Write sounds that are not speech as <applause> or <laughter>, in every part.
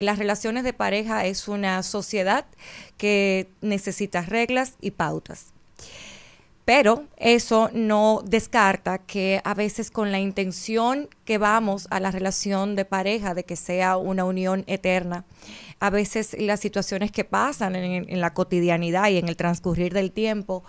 Las relaciones de pareja es una sociedad que necesita reglas y pautas. Pero eso no descarta que a veces con la intención que vamos a la relación de pareja, de que sea una unión eterna, a veces las situaciones que pasan en, la cotidianidad y en el transcurrir del tiempo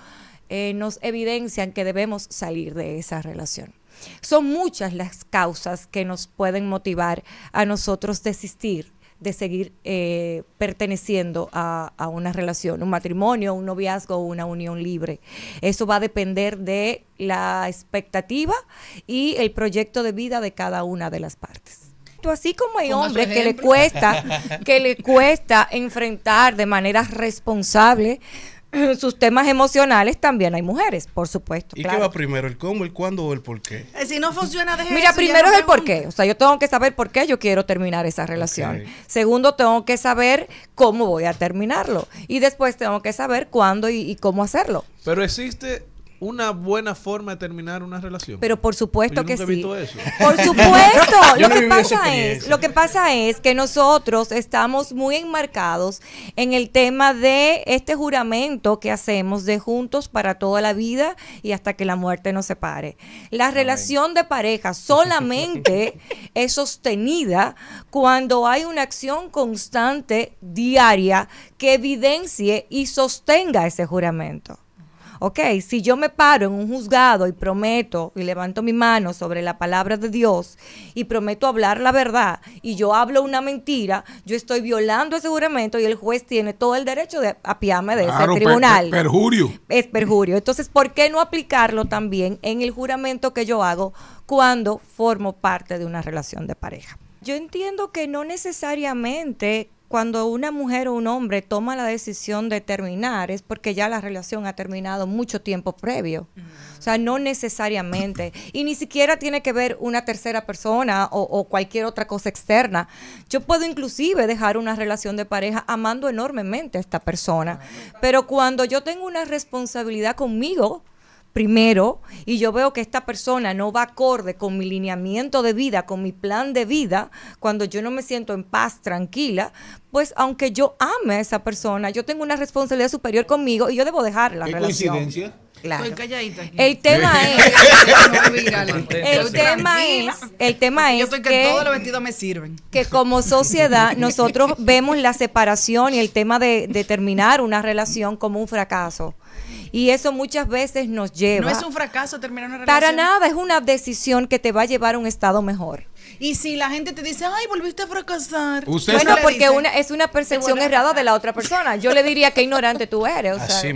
eh, nos evidencian que debemos salir de esa relación. Son muchas las causas que nos pueden motivar a nosotros desistir de seguir eh, perteneciendo a, una relación, un matrimonio, un noviazgo una unión libre. Eso va a depender de la expectativa y el proyecto de vida de cada una de las partes. Así como hay hombres que le cuesta, <laughs> que le cuesta enfrentar de manera responsable <laughs> sus temas emocionales también hay mujeres, por supuesto. ¿Y qué va primero? ¿El cómo, el cuándo o el por qué? Eh, si no funciona, deje Mira, primero es el por qué. O sea, yo tengo que saber por qué yo quiero terminar esa relación. Segundo, tengo que saber cómo voy a terminarlo. Y después tengo que saber cuándo y cómo hacerlo. Pero existe una buena forma de terminar una relación. Pero por supuesto que sí. Por <laughs> supuesto. lo que pasa es, lo que pasa es que nosotros estamos muy enmarcados en el tema de este juramento que hacemos de juntos para toda la vida y hasta que la muerte nos separe. La relación de pareja solamente <laughs> es sostenida cuando hay una acción constante diaria que evidencie y sostenga ese juramento. Ok, si yo me paro en un juzgado y prometo y levanto mi mano sobre la palabra de Dios y prometo hablar la verdad y yo hablo una mentira, yo estoy violando ese juramento y el juez tiene todo el derecho de apiarme de ese tribunal. Es perjurio. Es perjurio. Entonces, ¿por qué no aplicarlo también en el juramento que yo hago cuando formo parte de una relación de pareja? Yo entiendo que no necesariamente cuando una mujer o un hombre toma la decisión de terminar es porque ya la relación ha terminado mucho tiempo previo. O sea, no necesariamente. Y ni siquiera tiene que ver una tercera persona o, cualquier otra cosa externa. Yo puedo inclusive dejar una relación de pareja amando enormemente a esta persona. Pero cuando yo tengo una responsabilidad conmigo, primero y yo veo que esta persona no va acorde con mi lineamiento de vida, con mi plan de vida, cuando yo no me siento en paz, tranquila, pues aunque yo ame a esa persona, yo tengo una responsabilidad superior conmigo y yo debo dejar la ¿Qué relación. coincidencia? Claro. Estoy calladita El tema es. el tema es. El tema es. que, todos me sirven. Que como sociedad, nosotros vemos la separación y el tema de terminar una relación como un fracaso. Y eso muchas veces nos lleva. No es un fracaso terminar una relación. Para nada, es una decisión que te va a llevar a un estado mejor. Y si la gente te dice, ay, volviste a fracasar. bueno, porque una, es una percepción errada de la otra persona. Yo le diría que ignorante tú eres. O sea.